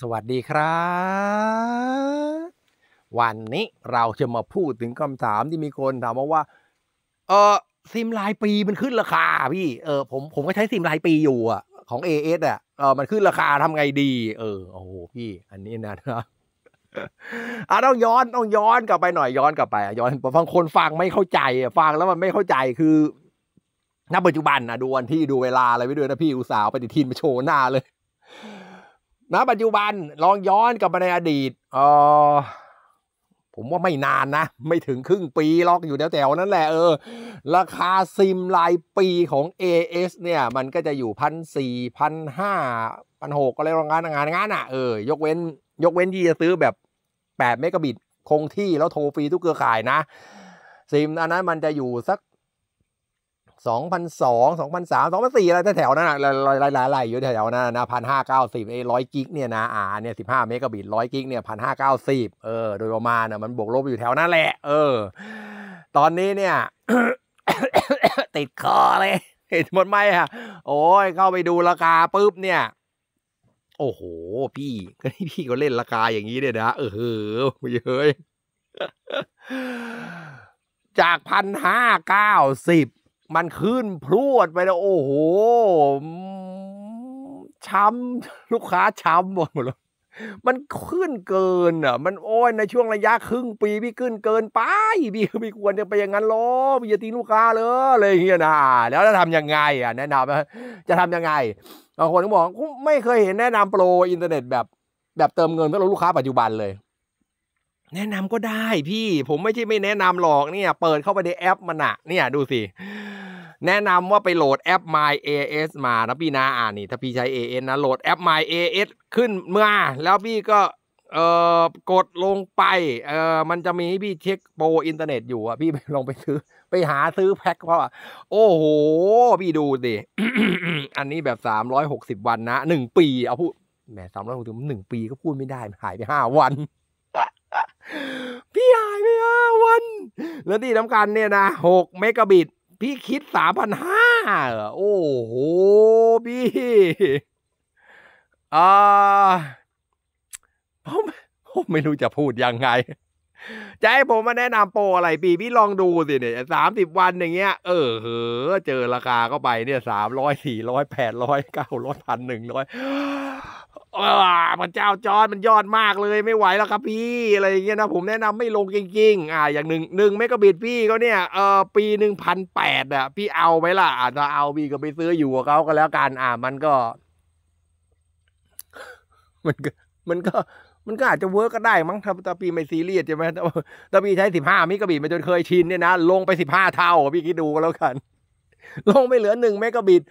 สวัสดีครับ วันนี้เราจะมาพูดถึงคำถามที่มีคนถามมาว่า เออซิมรายปีมันขึ้นราคา พี่ เออ ผมผมก็ใช้ซิมรายปีอยู่อะของ a อเอสอะเออมันขึ้นราคาทำไงดี เออโอ้โหพี่ อันนี้นะครับอ่ะต้องย้อนต้องย้อนกลับไปหน่อยย้อนกลับไปย้อนฟังคนฟังไม่เข้าใจฟังแล้วมันไม่เข้าใจคือณปัจจุบันนะดูวันที่ดูเวลาอะไรไป่ด้วยนะพี่อุตสาห์ไปดิทินมาโชว์หน้าเลยณปัจจุบันลองย้อนกลับมาในอดีตเออผมว่าไม่นานนะ ไม่ถึงครึ่งปีล็อกอยู่แถวๆ นั้นแหละเออ ราคาซิมรายปีของ AS เนี่ย มันก็จะอยู่พันสี่พันห้าพันหกอะไรรองงานงานงานอ่ะเออ ยกเว้น ยกเว้นที่จะซื้อแบบแปดเมกะบิต คงที่แล้วโทรฟรีทุกเครือข่ายนะ ซิมอันนั้นมันจะอยู่สัก2002 2003 2004 อะไรแถวนั้นนะหลายๆอยู่แถวนั้นนะพันห้าเก้าสิบไอ้ร้อยกิกเนี่ยนะ อ่าเนี่ยสิบห้าเมกะบิตร้อยกิกเนี่ยพันห้าเก้าสิบเออ โดยประมาณน่ะมันบวกลบอยู่แถวนั้นแหละ เออ ตอนนี้เนี่ย ติดคอเลย เห็นหมดไหมฮะโอ้ยเข้าไปดูราคาปุ๊บเนี่ย โอ้โหพี่ ก็นี่พี่ก็เล่นราคาอย่างนี้เนี่ยนะ เออเฮ้ย จากพันห้าเก้าสิบมันขึ้นพรวดไปแล้ว โอ้โหช้ำ ลูกค้าช้ำหมดเลยมันขึ้นเกินอ่ะมันโอ้ยในช่วงระยะครึ่งปีพี่ขึ้นเกิน ไป พี่พี่ควรจะไปอย่างนั้นหรอพี่จะตีลูกค้าเลยอะไรอย่างเงี้ยนะแล้วจะทำยังไงอ่ะ แนะนำจะทำยังไงบางคนก็บอก ไม่เคยเห็นแนะนำโปรอินเทอร์เน็ตแบบแบบเติมเงินสำหรับลูกค้าปัจจุบันเลยแนะนำก็ได้พี่ผมไม่ใช่ไม่แนะนำหรอกเนี่ย เปิดเข้าไปในแอปมันอะเนี่ยดูสิ แนะนำว่าไปโหลดแอป My AS มานะ พี่นะอ่านี่ ถ้าพี่ใช้ AS นะ โหลดแอป My AS ขึ้นมา แล้วพี่ก็เอ่อกดลงไป เอ่อมันจะมีให้พี่เช็คโปรอินเทอร์เน็ตอยู่อ่ะพี่ไปลองไปซื้อ ไปหาซื้อแพ็คเพราะว่า โอ้โห พี่ดูสิ อันนี้แบบสามร้อยหกสิบวันนะหนึ่งปีเอาพูดแหมสามร้อยหกสิบหนึ่งปี ก็พูดไม่ได้หายไปห้าวันพี่หายไปห้าวัน แล้วที่สำคัญเนี่ยนะหกเมกะบิตพี่คิดสามพันห้าโอ้โห พี่อ่าผมผมไม่รู้จะพูดยังไง จะให้ผมมาแนะนำโปรอะไรปีพี่ลองดูสิเนี่ยสามสิบวันอย่างเงี้ยเออเหอเจอราคาเข้าไปเนี่ยสามร้อยสี่ร้อยแปดร้อยเก้าร้อยพันหนึ่งร้อยพระเจ้าจอดมันยอดมากเลยไม่ไหวแล้วครับพี่ อะไรอย่างเงี้ยนะ ผมแนะนำไม่ลงจริง ๆ อ่าอย่างหนึ่งหนึ่งเมกะบิตพี่ก็เนี่ยเออปีหนึ่งพันแปดอ่ะพี่เอาไหมล่ะอาจจะเอาพี่ก็ไปซื้ออยู่กับเขาก็แล้วกันอ่า มันก็ มันก็มันก็ มันก็อาจจะเวิร์กก็ได้มั้งถ้าถ้าพี่ไม่ซีเรียสใช่ไหมถ้าพี่ใช้สิบห้ามิกะบิตมาจนเคยชินเนี่ยนะ ลงไปสิบห้าเท่าพี่คิดดูก็แล้วกัน ลงไปเหลือหนึ่งเมกะบิต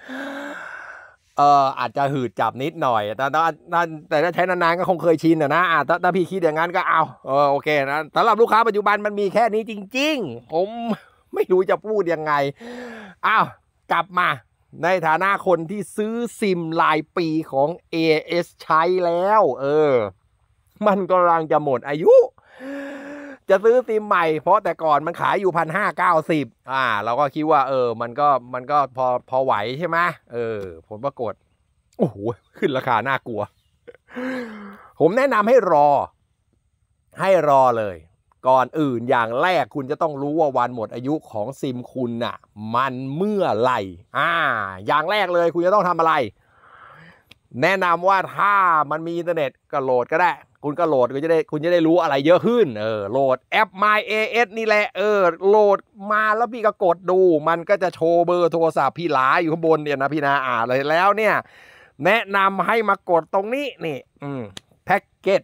เอออาจจะหืดจับนิดหน่อยแต่ถ้าแต่ถ้าใช้นานๆก็คงเคยชินนะนะถ้าถ้าพี่คิดอย่างนั้นก็เอาเออโอเคนะสำหรับลูกค้าปัจจุบันมันมีแค่นี้จริงๆ ผมไม่รู้จะพูดยังไง อ้าว กลับมาในฐานะคนที่ซื้อซิมรายปีของ AS ใช้แล้ว เออ มันกำลังจะหมดอายุจะซื้อซิมใหม่เพราะแต่ก่อนมันขายอยู่พันห้าเก้าสิบอ่า เราก็คิดว่าเออมันก็มันก็พอพอไหวใช่ไหมเออ ผลปรากฏโอ้โหขึ้นราคาน่ากลัว ผมแนะนำให้รอ ให้รอเลย ก่อนอื่นอย่างแรกคุณจะต้องรู้ว่าวันหมดอายุของซิมคุณน่ะ มันเมื่อไหร่ อ่า อย่างแรกเลยคุณจะต้องทำอะไร แนะนำว่าถ้ามันมีอินเทอร์เน็ตก็โหลดก็ได้คุณก็โหลดคุณจะได้คุณจะได้รู้อะไรเยอะขึ้น เออโหลดแอป My AS นี่แหละเออโหลดมาแล้วพี่ก็กดดู มันก็จะโชว์เบอร์โทรศัพท์พี่หลาอยู่ข้างบนเนี่ยนะพี่นาอ่านเลยแล้วเนี่ย แนะนำให้มากดตรงนี้นี่อืมแพ็กเกจ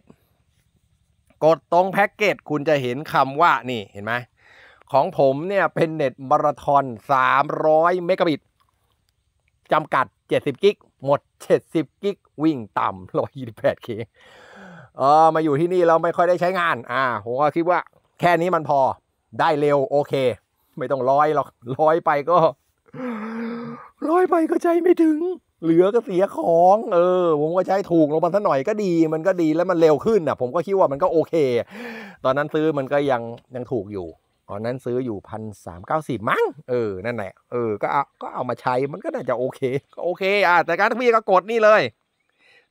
กดตรงแพ็กเกจคุณจะเห็นคำว่านี่เห็นไหมของผมเนี่ยเป็นเน็ตมาราทอน300 เมกะบิตจำกัด 70 กิก หมด 70 กิก วิ่งต่ำ128คเออมาอยู่ที่นี่เราไม่ค่อยได้ใช้งาน อ่าผมก็คิดว่า แค่นี้มันพอได้เร็วโอเค ไม่ต้องร้อยหรอกร้อยไปก็ร้อยไปก็ใช้ไม่ถึง เหลือก็เสียของเออผมก็ใช้ถูกลงมาสักหน่อยก็ดี มันก็ดีแล้วมันเร็วขึ้นอ่ะ ผมก็คิดว่ามันก็โอเค ตอนนั้นซื้อมันก็ยังยังถูกอยู่ตอนนั้นซื้ออยู่พันสามเก้าสิบมั้งเออนั่นแหละเออก็เอาก็เอามาใช้มันก็น่าจะโอเคก็โอเคอ่ะแต่การทพี่ก็กดนี่เลย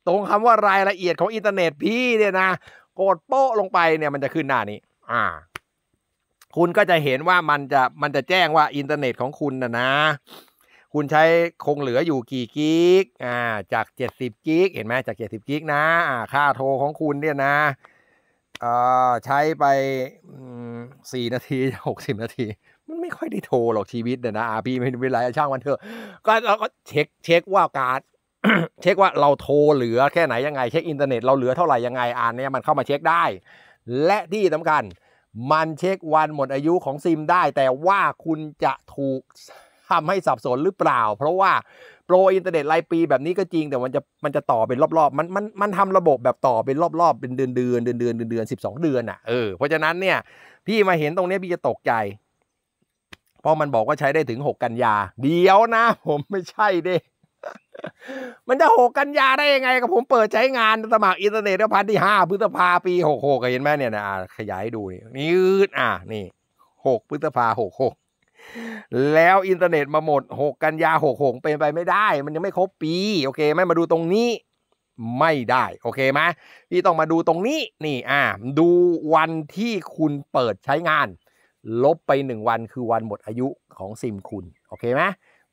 ตรงคำว่ารายละเอียดของอินเทอร์เน็ตพี่เนี่ยนะ กดโป๊ะลงไปเนี่ยมันจะขึ้นหน้านี้อ่า คุณก็จะเห็นว่ามันจะมันจะแจ้งว่าอินเทอร์เน็ตของคุณนะนะคุณใช้คงเหลืออยู่กี่กิกอ่าจาก 70 กิกเห็นไหมจาก70กิกนะอ่าค่าโทรของคุณเนี่ยนะอ่าใช้ไปสี่นาทีหกสิบนาทีมันไม่ค่อยได้โทรหรอกชีวิตเนี่ยนะพี่ไม่เป็นไรช่างมันเถอะก็เราก็เช็คเช็คว่าการเช็คว่าเราโทรเหลือแค่ไหนยังไงเช็คอินเทอร์เน็ตเราเหลือเท่าไหร่ยังไงอ่านเนี้ยมันเข้ามาเช็คได้ และที่สำคัญมันเช็ควันหมดอายุของซิมได้แต่ว่าคุณจะถูกทำให้สับสนหรือเปล่า เพราะว่าโปรอินเทอร์เน็ตรายปี แบบนี้ก็จริงแต่มันจะมันจะต่อเป็นรอบๆมันมันมันทำระบบแบบต่อเป็นรอบๆเป็นเดือนเดือนเดือนเดือนเดือนสิบสองเดือนอ่ะเออเพราะฉะนั้นเนี่ยพี่มาเห็นตรงนี้พี่จะตกใจ เพราะมันบอกว่าใช้ได้ถึง 6 กันยา เดียวนะ ผมไม่ใช่เด้มันจะหกกันยา ได้ยังไง กับผมเปิดใช้งานสมัครอินเทอร์เน็ตพันที่ห้าพฤษภาปีหกหกเห็นไหมเนี่ยนะขยายดูนี่นี่อ่ะนี่หกพฤษภาหกหกแล้วอินเทอร์เน็ตมาหมดหกกันยาหกหกเป็นไปไม่ได้ มันยังไม่ครบปี โอเคไหมมาดูตรงนี้ ไม่ได้ โอเคไหมพี่ต้องมาดูตรงนี้ นี่อ่า ดูวันที่คุณเปิดใช้งาน ลบไปหนึ่งวันคือวันหมดอายุของซิมคุณโอเคไหม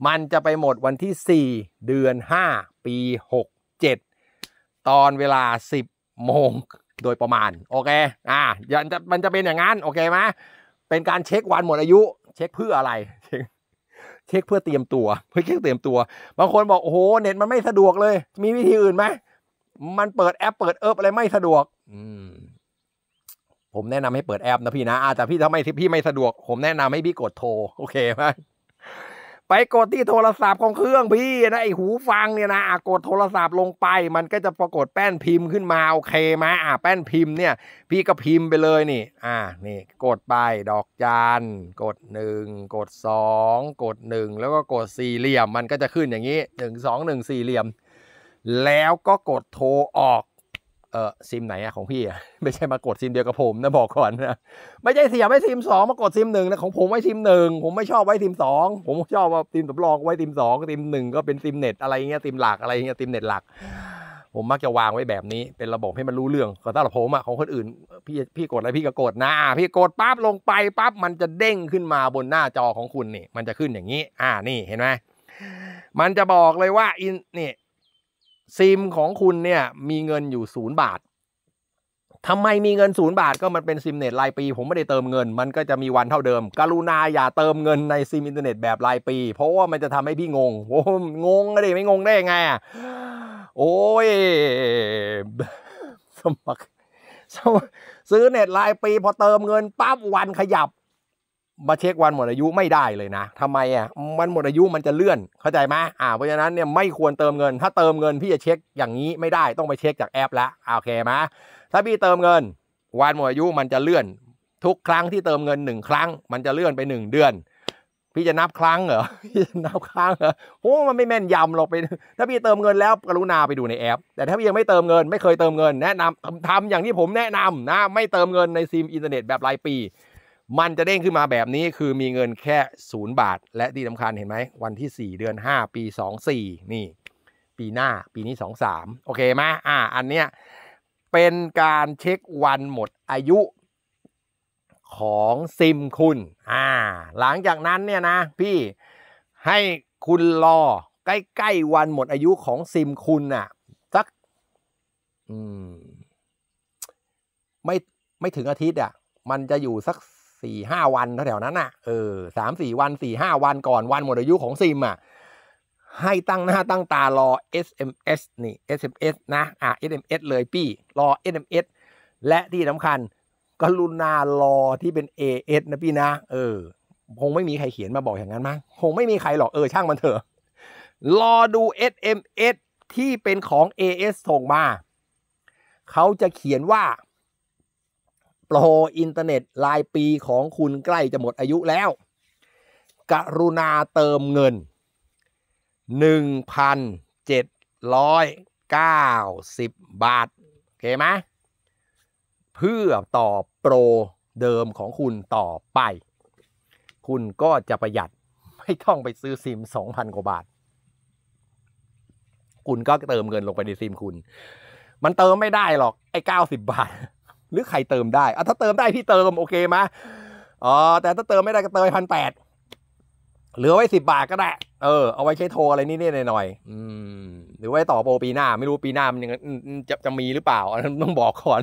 มันจะไปหมดวันที่ 4 เดือน5 ปี 67 ตอนเวลา 10โมงโดยประมาณ โอเคอ่ายจะมันจะเป็นอย่างนั้น โอเคไหมเป็นการเช็ควันหมดอายุ เช็คเพื่ออะไรเช็คเพื่อเตรียมตัว เพื่อเตรียมตัวบางคนบอกโอ้โหเน็ตมันไม่สะดวกเลย มีวิธีอื่นไหมมันเปิดแอปเปิดเอิบอะไรไม่สะดวก อืม ผมแนะนำให้เปิดแอปนะพี่นะอาแต่พี่ถ้าไม่พี่ไม่สะดวก ผมแนะนำให้พี่กดโทรโอเคไหมไปกดที่โทรศัพท์ของเครื่องพี่นะไอหูฟังเนี่ยนะกดโทรศัพท์ลงไป มันก็จะปรากฏแป้นพิมพ์ขึ้นมาโอเคมามอ่าแป้นพิมพ์เนี่ย พี่ก็พิมพ์ไปเลยนี่ อ่านี่กดไปดอกจานกดหนึ่งกดสองกดหนึ่งแล้วก็กดสี่เหลี่ยม มันก็จะขึ้นอย่างนี้หนึ่งสองหนึ่งสี่เหลี่ยม แล้วก็กดโทรออกเออซิมไหนอะของพี่อะไม่ใช่มากดซิมเดียวกับผมนะบอกก่อนนะไม่ใช่เสียไว้ซิมสองมากดซิมหนึ่งนะของผมไว้ซิมหนึ่งผมไม่ชอบไว้ซิมสองผมชอบว่าซิมสำรองไว้ซิมสองซิมหนึ่งก็เป็นซิมเน็ตอะไรเงี้ยซิมหลักอะไรเงี้ยซิมเน็ตหลักผมมักจะวางไว้แบบนี้ เป็นระบบให้มันรู้เรื่องก็้าเราผมอะของคนอื่นพี่พี่กดอะไรพี่ก็กดนะพี่กดปั๊บลงไปปั๊บมันจะเด้งขึ้นมาบนหน้าจอของคุณนี่มันจะขึ้นอย่างนี้ อ่านี่เห็นไหมมันจะบอกเลยว่าอินนี่ซิมของคุณเนี่ยมีเงินอยู่ศูนย์บาททำไมมีเงินศูนย์บาทก็มันเป็นซิมเน็ตรายปี ผมไม่ได้เติมเงินมันก็จะมีวันเท่าเดิมกรุณาอย่าเติมเงิน ในซิมอินเทอร์เน็ตแบบรายปี เพราะว่ามันจะทำให้พี่งงโอ้งงเลไไม่งงได้ไงโอ้ยสมัครซื้อเน็ตรายปี พอเติมเงินปั๊บวันขยับมาเช็ควันหมดอายุไม่ได้เลยนะ ทำไมอ่ะมันหมดอายุมันจะเลื่อนเข้าใจไหมอ่าเพราะฉะนั้นเนี่ยไม่ควรเติมเงิน ถ้าเติมเงินพี่จะเช็คอย่างนี้ไม่ได้ต้องไปเช็คจากแอปละโอเคไหมถ้าพี่เติมเงินวันหมดอายุมันจะเลื่อนทุกครั้งที่เติมเงินหนึ่งครั้ง มันจะเลื่อนไปหนึ่งเดือนพี่จะนับครั้งเหรอพี่จะนับครั้งเหรอโอ้มันไม่แม่นยำหรอกไป ถ้าพี่เติมเงินแล้วกรุณาไปดูในแอป แต่ถ้าพี่ยังไม่เติมเงินไม่เคยเติมเงินแนะนำทำอย่างที่ผมแนะนำนะ ไม่เติมเงินในซิมอินเทอร์เน็ตแบบรายปีมันจะเด้งขึ้นมาแบบนี้คือมีเงินแค่ศูนย์บาทและที่สำคัญเห็นไหม วันที่ 4 เดือน 5 ปี 24 นี่ปีหน้าปีนี้ 23 โอเคไหมอ่า อันเนี้ยเป็นการเช็ควันหมดอายุของซิมคุณอ่าหลังจากนั้นเนี่ยนะพี่ให้คุณรอ ใกล้ ๆวันหมดอายุของซิมคุณน่ะสักอืมไม่ไม่ถึงอาทิตย์อ่ะมันจะอยู่สักสี่ห้าวันแถวๆนั้นอ่ะเออสามสี่วันสี่ห้าวันก่อนวันหมดอายุของซิมอ่ะให้ตั้งหน้าตั้งตารอ SMS นี่ SMS นะอ่ะ SMS เลยพี่รอ SMS และที่สำคัญ กรุณารอที่เป็น AS นะพี่นะ เออคงไม่มีใครเขียนมาบอกอย่างนั้นมั้งคงไม่มีใครหรอกเออ ช่างมันเถอะรอดู SMS ที่เป็นของ AS ส่งมาเขาจะเขียนว่าโปรอินเทอร์เน็ตรายปีของคุณใกล้จะหมดอายุแล้ว กรุณาเติมเงิน 1,790 บาท โอเคไหมเพื่อต่อโปรเดิมของคุณต่อไป คุณก็จะประหยัด ไม่ต้องไปซื้อซิม 2,000กว่าบาท คุณก็เติมเงินลงไปในซิมคุณ มันเติมไม่ได้หรอกไอ้ 90 บาทหรือใครเติมได้อะถ้าเติมได้พี่เติมโอเคไหมอ๋อแต่ถ้าเติมไม่ได้ก็เติมพันแปด เหลือไว้สิบบาทก็ได้ เออเอาไว้ใช้โทรอะไรนี่นี่หน่อยหน่ออยืมหรือไว้ต่อโปรปีหน้า ไม่รู้ปีหน้ามันยังจะจะมีหรือเปล่าอันนั้นต้องบอกก่อน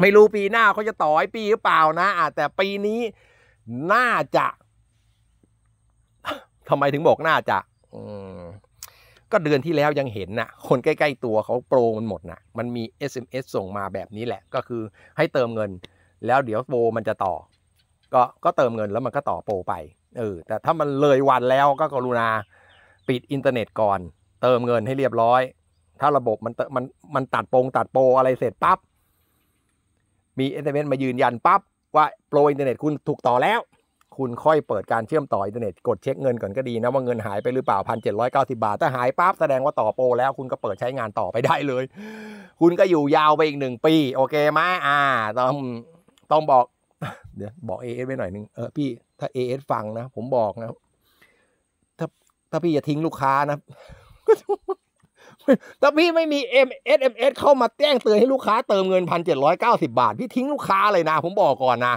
ไม่รู้ปีหน้าเขาจะต่อไอปีหรือเปล่านะอะแต่ปีนี้น่าจะทำไมถึงบอกน่าจะ อืมก็เดือนที่แล้วยังเห็นนะคนใกล้ ๆ ตัวเขาโปรมันหมดนะมันมี SMS ส่งมาแบบนี้แหละ ก็คือให้เติมเงินแล้วเดี๋ยวโปรมันจะต่อ ก็ก็เติมเงินแล้วมันก็ต่อโปรไปเออแต่ถ้ามันเลยวันแล้วก็กรุณาปิดอินเทอร์เน็ตก่อน เติมเงินให้เรียบร้อย ถ้าระบบมันมันมันตัดโปรงตัดโปรอะไรเสร็จปับ๊บมี SMS มายืนยันปับ๊บว่าโปรอินเทอร์เน็ตคุณถูกต่อแล้วคุณค่อยเปิดการเชื่อมต่ออินเทอร์เน็ตกดเช็คเงินก่อนก็ดีนะว่าเงินหายไปหรือเปล่าพันเจ็ดร้อยเก้าสิบาท ถ้าหายปั๊บแสดงว่าต่อโปรแล้วคุณก็เปิดใช้งานต่อไปได้เลย คุณก็อยู่ยาวไปอีกหนึ่งปี โอเคไหมอ่า ต้องต้องบอก เดี๋ยวบอกเอเอสไปหน่อยนึงเออพี่ถ้าเอเอสฟังนะผมบอกนะถ้าถ้าพี่อย่าทิ้งลูกค้านะ ถ้าพี่ไม่มี MSMS เข้ามาแจ้งเตือนให้ลูกค้าเติมเงินพันเจ็ดร้อยเก้าสิบาทพี่ทิ้งลูกค้าเลยนะ ผมบอกก่อนนะ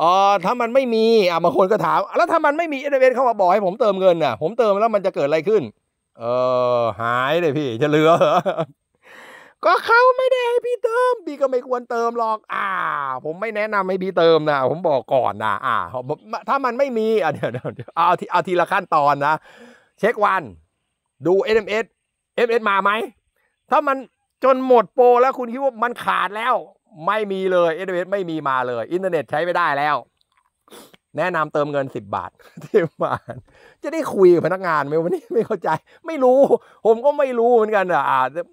อ๋อถ้ามันไม่มีอ่ะบางคนก็ถามแล้วถ้ามันไม่มีเอเดเเข้ามาบอกให้ผมเติมเงินน่ะผมเติมแล้วมันจะเกิดอะไรขึ้น เออหายเลยพี่จะเหลือก็เขาไม่ได้ให้พี่เติมพี่ก็ไม่ควรเติมหรอกอ่าผมไม่แนะนำให้พี่เติมนะผมบอกก่อนนะอ่าถ้ามันไม่มีอ่ะเดี๋ยวเดี๋ยวเอาทีเอาทีละขั้นตอนนะเช็ควัน ดูอ m ม s m สมาไหมถ้ามันจนหมดโปรแล้วคุณคิดว่ามันขาดแล้วไม่มีเลยเอสเไม่มีมาเลย อินเทอร์เน็ตใช้ไม่ได้แล้ว แนะนำเติมเงินสิบบาทที่มาจะได้คุยกับพนักงานไหมวันนี้ไม่เข้าใจ ไม่รู้ ผมก็ไม่รู้เหมือนกันอ่ะ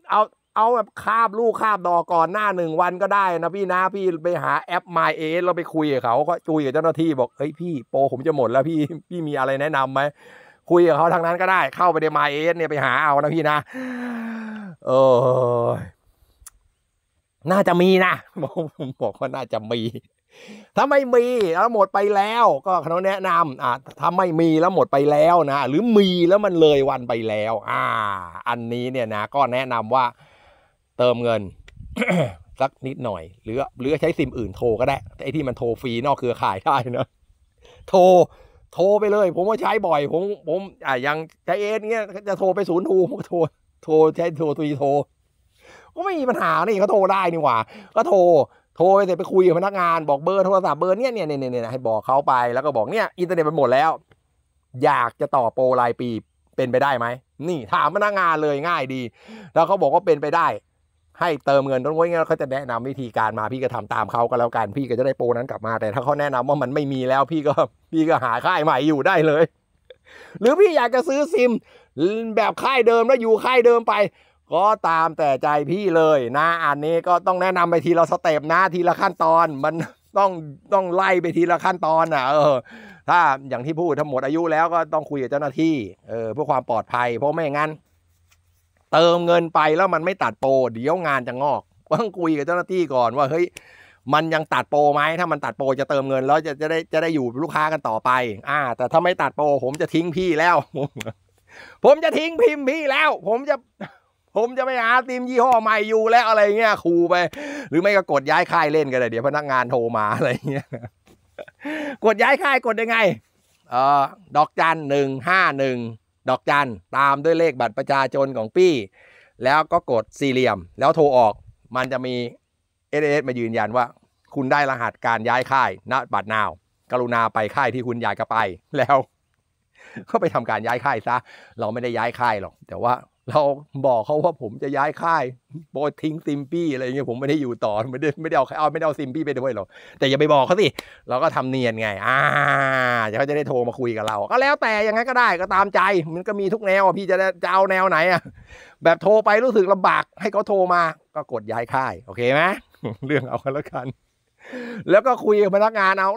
เอาเอาแบบคาบลูกคาบดอก่อนหน้าหนึ่งวันก็ได้นะพี่นะพี่ไปหาแอป My a เราไปคุยกับเขาก็คุยกับเจ้าหน้าที่บอกเฮ้ยพี่ โปรผมจะหมด แล้วพี่พี่มีอะไรแนะนำไหมคุยกับเขาทางนั้นก็ได้เข้าไปใน My สเนี่ยไปหาเอานะพี่นะเออน่าจะมีนะผมบอกว่าน่าจะมี ถ้าไม่มีแล้วหมดไปแล้วก็เขาแนะนำอ่าถ้าไม่มีแล้วหมดไปแล้วนะหรือมีแล้วมันเลยวันไปแล้ว อ่า อันนี้เนี่ยนะก็แนะนำว่า เติมเงินสักนิดหน่อยหรือ หรือใช้ซิมอื่นโทรก็ได้ไอ้ที่มันโทรฟรีนอกเครือข่ายได้นะโทรโทรไปเลย ผมว่าใช้บ่อย ผม ผม อ่ายังใช้เอสเงี้ยจะโทรไปศูนย์ทูผมก็โทรโทรใช้โทรตีโทรก็ไม่มีปัญหานี่เขาโทรได้นี่หว่า ก็โทรโทร ไปเสร็จไปคุยกับพนักงานบอกเบอร์โทรศัพท์เบอร์ เนี้ยเนี่ยเนี่ยเนี่ยให้บอกเขาไปแล้วก็บอกเนี่ยอินเทอร์เน็ตมันหมดแล้ว อยากจะต่อโปรรายปีเป็นไปได้ไหมนี่ถามพนักงานเลยง่ายดีแล้วเขาบอกว่าเป็นไปได้ ให้เติมเงินต้นไว้เงี้ยเขาจะแนะนำวิธีการมาพี่ก็ทำตามเขาก็แล้วกันพี่ก็จะได้โปรนั้นกลับมาแต่ถ้าเขาแนะนำว่ามันไม่มีแล้วพี่ก็พี่ก็หาค่ายใหม่อยู่ได้เลย หรือพี่อยากจะซื้อซิมแบบค่ายเดิมแล้วอยู่ค่ายเดิมไปก็ตามแต่ใจพี่เลยนะอันนี้ก็ต้องแนะนำไปทีละสเต็ปนะทีละขั้นตอน มันต้องต้องไล่ไปทีละขั้นตอนอ่ะ เออ ถ้าอย่างที่พูดทั้งหมดอายุแล้วก็ต้องคุยกับเจ้าหน้าที่เออเพื่อความปลอดภัย เพราะไม่งั้น เติมเงินไปแล้วมันไม่ตัดโปรเดี๋ยวงานจะงอกต้องคุยกับเจ้าหน้าที่ก่อนว่าเฮ้ยมันยังตัดโปรไหมถ้ามันตัดโปรจะเติมเงินแล้วจะจะได้จะได้อยู่ลูกค้ากันต่อไป อ่าแต่ถ้าไม่ตัดโปรผมจะทิ้งพี่แล้วผมจะทิ้งพิมพ์พี่แล้ว ผมจะผมจะไปหาทีมยี่ห้อใหม่อยู่แล้วอะไรเงี้ยคูไป หรือไม่ก็กดย้ายค่ายเล่นกันเลยเดี๋ยวพนักงานโทรมาอะไรเงี้ยกดย้ายค่ายกดยังไง เออดอกจันหนึ่งห้าหนึ่งดอกจันตามด้วยเลขบัตรประชาชนของปี้แล้วก็กดสี่เหลี่ยม แล้วโทรออก มันจะมีเอเอมายืนยันว่า คุณได้รหัสการย้ายค่ายณบัตรนาว กรุณาไปค่ายที่คุณอยากจะไปแล้วก็ไปทำการย้ายค่ายซะ เราไม่ได้ย้ายค่ายหรอกแต่ว่าเราบอกเขาว่าผมจะย้ายค่าย โบทิ้งซิมปี้อะไรเงี้ยผมไม่ได้อยู่ต่อไม่ได้ไม่ได้เอาเอาไม่ได้เอาซิมปี้ไปด้วยหรอกแต่อย่าไปบอกเขาสิเราก็ทำเนียนไง อ่าเขาจะได้โทรมาคุยกับเรา ก็แล้วแต่ยังไงก็ได้ก็ตามใจ มันก็มีทุกแนว พี่จะจะเอาแนวไหนอ่ะแบบโทรไปรู้สึกลำบากให้เขาโทรมาก็กดย้ายค่าย โอเคไหมเรื่องเอากันแล้วกันแล้วก็คุยกับพนักงานเอา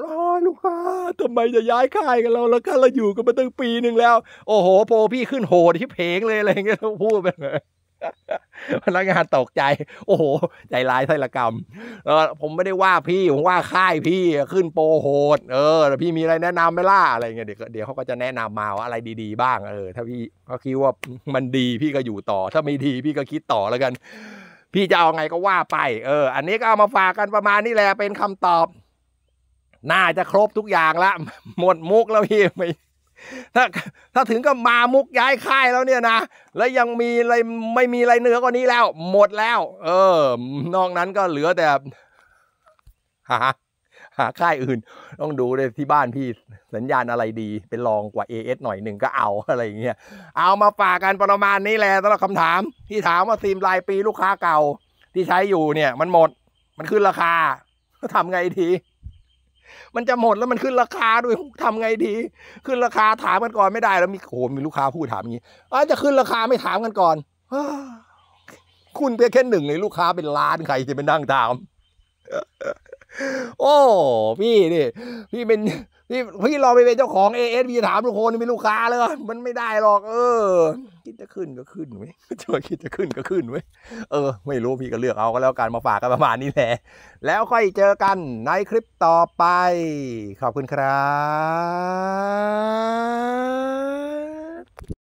ลูกค้าทำไมจะย้ายค่ายกันเราแล้วก็เราอยู่กันมาตั้งปีหนึ่งแล้ว โอ้โหโปรพี่ขึ้นโหดที่เพลงเลยอะไรเงี้ยพูดไปเลยพนักงานตกใจ โอ้โหใจร้ายไส้ละกรรมเออผมไม่ได้ว่าพี่ ผมว่าค่ายพี่ขึ้นโปรโหดเออพี่มีอะไรแนะนำไหมล่ะอะไรเงี้ยเดี๋ยวเดี๋ยวเขาก็จะแนะนำมาว่าอะไรดี ๆบ้างเออ ถ้าพี่ก็คิดว่ามันดีพี่ก็อยู่ต่อ ถ้าไม่ดีพี่ก็คิดต่อแล้วกันพี่จะเอาไงก็ว่าไป เออ อันนี้ก็เอามาฝากกันประมาณนี้แหละเป็นคำตอบ น่าจะครบทุกอย่างละ หมดมุกแล้วพี่ไม่ถ้า ถ้าถึงก็มามุกย้ายค่ายแล้วเนี่ยนะ แล้วยังมีอะไรไม่มีอะไรเหนือกว่านี้แล้ว หมดแล้ว เออ นอกนั้นก็เหลือแต่ฮ่าหาค่ายอื่น ต้องดูเลยที่บ้านพี่สัญญาณอะไรดี เป็นรองกว่า AS หน่อยหนึ่งก็เอาอะไรอย่างเงี้ยเอามาฝากกันประมาณนี้แหละสำหรับคำถาม ที่ถามว่าซีมรายปีลูกค้าเก่า ที่ใช้อยู่เนี่ย มันหมด มันขึ้นราคาทำไงทีมันจะหมดแล้วมันขึ้นราคาด้วยทำไงดี ขึ้นราคาถามกันก่อนไม่ได้ แล้วมีโอ้มีลูกค้าพูดถามอย่างนี้ออจะขึ้นราคาไม่ถามกันก่อนคุณเพียงแค่หนึ่งในลูกค้าเป็นล้านใครจะเป็นั่งถามโอ้ พี่นี่ พี่เป็นพี่พี่รอไปเป็นเจ้าของเอเอสพี่ถามทุกคนมีลูกค้าเลยมันไม่ได้หรอกเออ คิดจะขึ้นก็ขึ้นเว้ยจะคิดจะขึ้นก็ขึ้นเว้ยเออ ไม่รู้พี่ก็เลือกเอาก็แล้วกันมาฝากกันประมาณนี้แหละ แล้วค่อยเจอกันในคลิปต่อไป ขอบคุณครับ